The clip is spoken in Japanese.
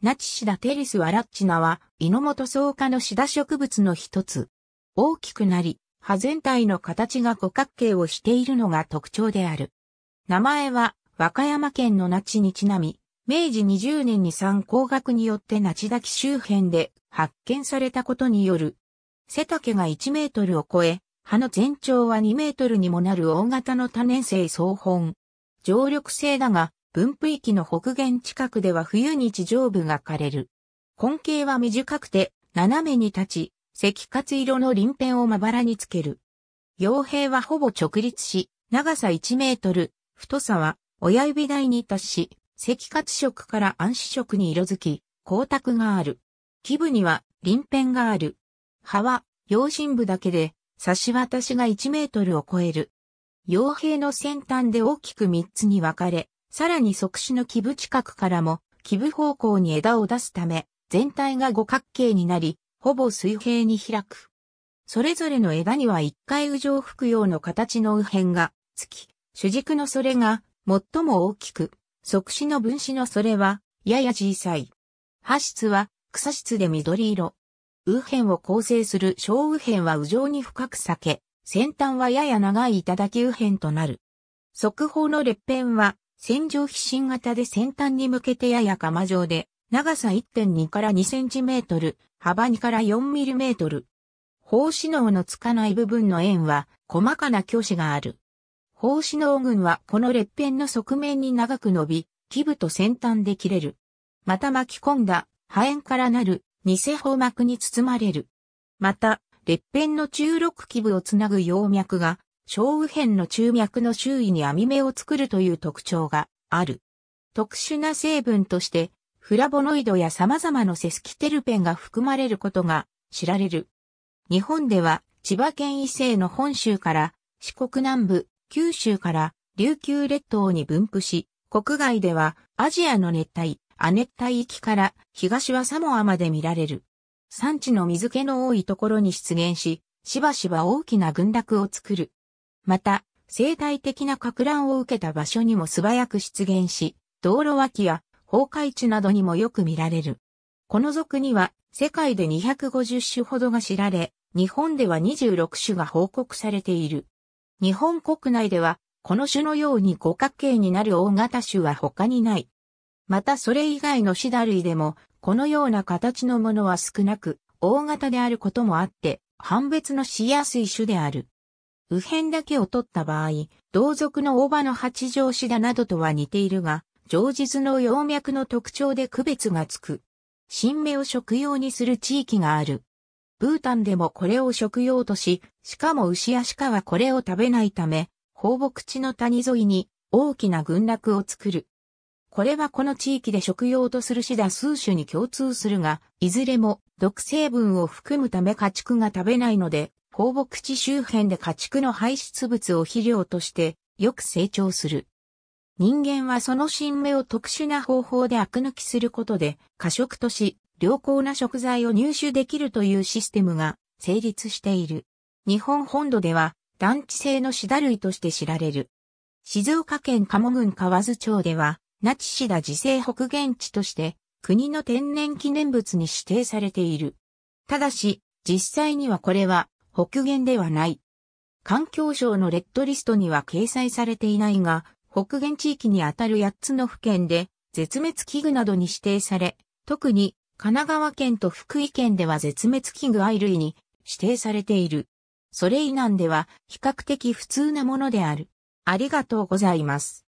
ナチシダテリスワラッチナは、イノモト草科のシダ植物の一つ。大きくなり、葉全体の形が五角形をしているのが特徴である。名前は、和歌山県のナチにちなみ、明治20年に三工学によってナチダキ周辺で発見されたことによる。背丈が1メートルを超え、葉の全長は2メートルにもなる大型の多年生草本。常緑性だが、分布域の北限近くでは冬に地上部が枯れる。根茎は短くて、斜めに立ち、赤活色の輪辺をまばらにつける。傭兵はほぼ直立し、長さ1メートル、太さは親指台に達し、赤活色から暗視色に色づき、光沢がある。基部には輪辺がある。葉は、陽心部だけで、差し渡しが1メートルを超える。傭兵の先端で大きく3つに分かれ、さらに即死の基部近くからも、基部方向に枝を出すため、全体が五角形になり、ほぼ水平に開く。それぞれの枝には一回右上ようの形の右辺がつき、主軸のそれが最も大きく、即死の分子のそれはやや小さい。葉質は草質で緑色。右辺を構成する小右辺は右上に深く裂け、先端はやや長い頂右辺となる。側方の裂片は線状飛信型で先端に向けてやや釜状で、長さ1.2から2センチメートル、幅2から4ミリメートル。砲子脳のつかない部分の円は、細かな鋸子がある。砲子脳群はこの列片の側面に長く伸び、基部と先端で切れる。また巻き込んだ、破円からなる、偽砲膜に包まれる。また、列片の中6基部をつなぐ葉脈が、小右辺の中脈の周囲に網目を作るという特徴がある。特殊な成分として、フラボノイドや様々なセスキテルペンが含まれることが知られる。日本では、千葉県伊勢の本州から、四国南部、九州から琉球列島に分布し、国外ではアジアの熱帯、亜熱帯域から東はサモアまで見られる。産地の水気の多いところに出現し、しばしば大きな群落を作る。また、生態的な格乱を受けた場所にも素早く出現し、道路脇や崩壊地などにもよく見られる。この属には世界で250種ほどが知られ、日本では26種が報告されている。日本国内では、この種のように五角形になる大型種は他にない。またそれ以外のシダ類でも、このような形のものは少なく、大型であることもあって、判別のしやすい種である。右辺だけを取った場合、同族の大場の八条子だなどとは似ているが、上実の葉脈の特徴で区別がつく。新芽を食用にする地域がある。ブータンでもこれを食用とし、しかも牛や鹿はこれを食べないため、放牧地の谷沿いに大きな群落を作る。これはこの地域で食用とするシダ数種に共通するが、いずれも毒成分を含むため家畜が食べないので、放牧地周辺で家畜の排出物を肥料としてよく成長する。人間はその新芽を特殊な方法でアク抜きすることで過食とし、良好な食材を入手できるというシステムが成立している。日本本土では団地性のシダ類として知られる。静岡県鴨郡河津町では、那智シダ自生北限地として国の天然記念物に指定されている。ただし、実際にはこれは北限ではない。環境省のレッドリストには掲載されていないが、北限地域にあたる8つの府県で絶滅危惧などに指定され、特に神奈川県と福井県では絶滅危惧愛類に指定されている。それ以南では比較的普通なものである。ありがとうございます。